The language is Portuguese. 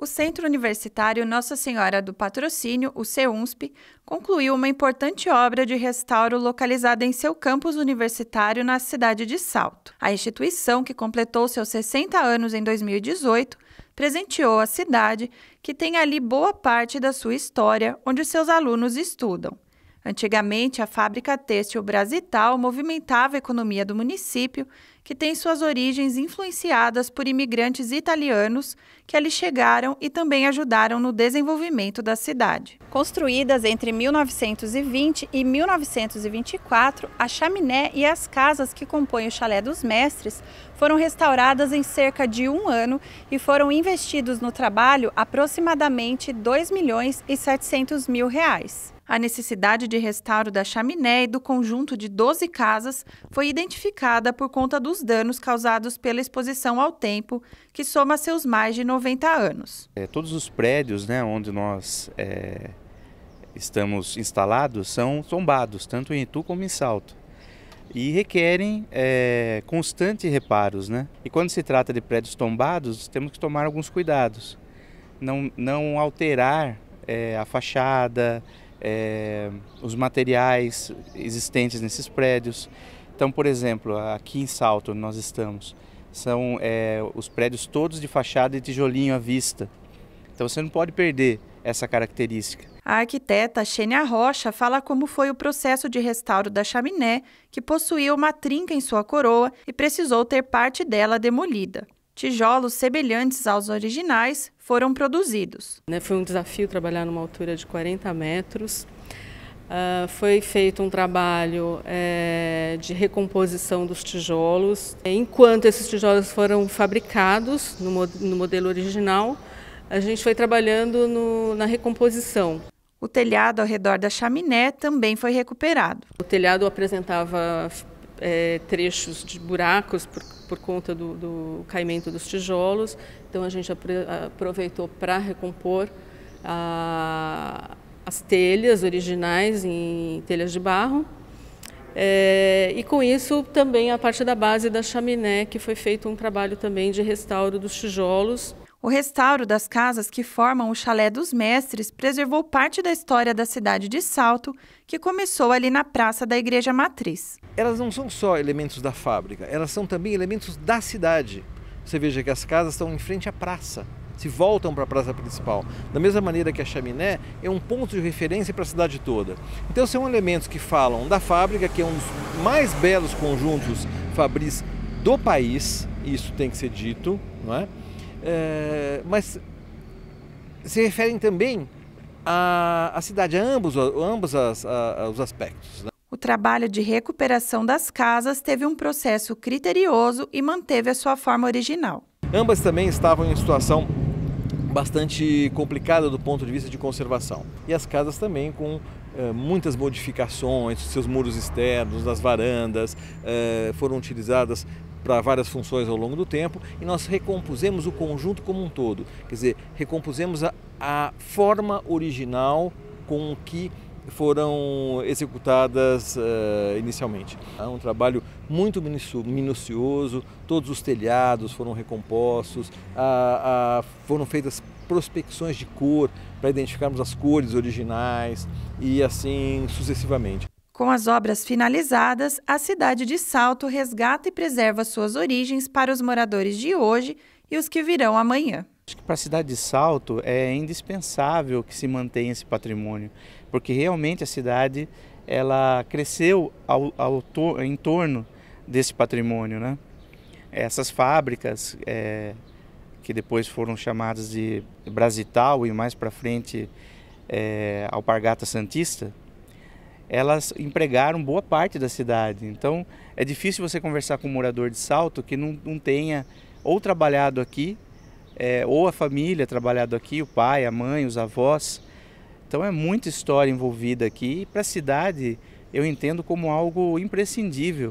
o Centro Universitário Nossa Senhora do Patrocínio, o CEUNSP, concluiu uma importante obra de restauro localizada em seu campus universitário na cidade de Salto. A instituição, que completou seus 60 anos em 2018, presenteou a cidade, que tem ali boa parte da sua história, onde seus alunos estudam. Antigamente, a fábrica têxtil Brasital movimentava a economia do município que tem suas origens influenciadas por imigrantes italianos que ali chegaram e também ajudaram no desenvolvimento da cidade. Construídas entre 1920 e 1924, a chaminé e as casas que compõem o Chalé dos Mestres foram restauradas em cerca de um ano e foram investidos no trabalho aproximadamente 2 milhões e 700 mil reais. A necessidade de restauro da chaminé e do conjunto de 12 casas foi identificada por conta dos danos causados pela exposição ao tempo, que soma seus mais de 90 anos. É, todos os prédios né, onde nós é estamos instalados são tombados, tanto em Itu como em Salto. E requerem é, constantes reparos. Né? E quando se trata de prédios tombados, temos que tomar alguns cuidados. Não, não alterar é, a fachada, é, os materiais existentes nesses prédios. Então, por exemplo, aqui em Salto, onde nós estamos, são é, os prédios todos de fachada e tijolinho à vista. Então, você não pode perder essa característica. A arquiteta Xênia Rocha fala como foi o processo de restauro da chaminé, que possuía uma trinca em sua coroa e precisou ter parte dela demolida. Tijolos semelhantes aos originais foram produzidos. Né, foi um desafio trabalhar numa altura de 40 metros. Ah, foi feito um trabalho eh, de recomposição dos tijolos. Enquanto esses tijolos foram fabricados no modelo original, a gente foi trabalhando no, na recomposição. O telhado ao redor da chaminé também foi recuperado. O telhado apresentava é, trechos de buracos por, por conta do, do, caimento dos tijolos, então a gente aproveitou para recompor a, as telhas originais em telhas de barro. É, e com isso também a parte da base da chaminé, que foi feito um trabalho também de restauro dos tijolos. O restauro das casas que formam o Chalé dos Mestres preservou parte da história da cidade de Salto, que começou ali na praça da Igreja Matriz. Elas não são só elementos da fábrica, elas são também elementos da cidade. Você veja que as casas estão em frente à praça, se voltam para a praça principal. Da mesma maneira que a chaminé é um ponto de referência para a cidade toda. Então são elementos que falam da fábrica, que é um dos mais belos conjuntos fabris do país, isso tem que ser dito, não é? Eh, mas se referem também à, à cidade, a ambos, a, ambos as, a, os aspectos. Né? O trabalho de recuperação das casas teve um processo criterioso e manteve a sua forma original. Ambas também estavam em situação bastante complicada do ponto de vista de conservação. E as casas também com eh, muitas modificações, seus muros externos, as varandas, eh, foram utilizadas para várias funções ao longo do tempo e nós recompusemos o conjunto como um todo. Quer dizer, recompusemos a, a forma original com que foram executadas uh, inicialmente. É um trabalho muito minucioso, todos os telhados foram recompostos, foram feitas prospecções de cor para identificarmos as cores originais e assim sucessivamente. Com as obras finalizadas, a cidade de Salto resgata e preserva suas origens para os moradores de hoje e os que virão amanhã. Acho que para a cidade de Salto é indispensável que se mantenha esse patrimônio, porque realmente a cidade ela cresceu ao, ao em torno desse patrimônio. Né? Essas fábricas, é, que depois foram chamadas de Brasital e mais para frente é, Alpargata Santista, elas empregaram boa parte da cidade. Então é difícil você conversar com um morador de Salto que não, não tenha ou trabalhado aqui, é, ou a família trabalhado aqui, o pai, a mãe, os avós. Então é muita história envolvida aqui e para a cidade eu entendo como algo imprescindível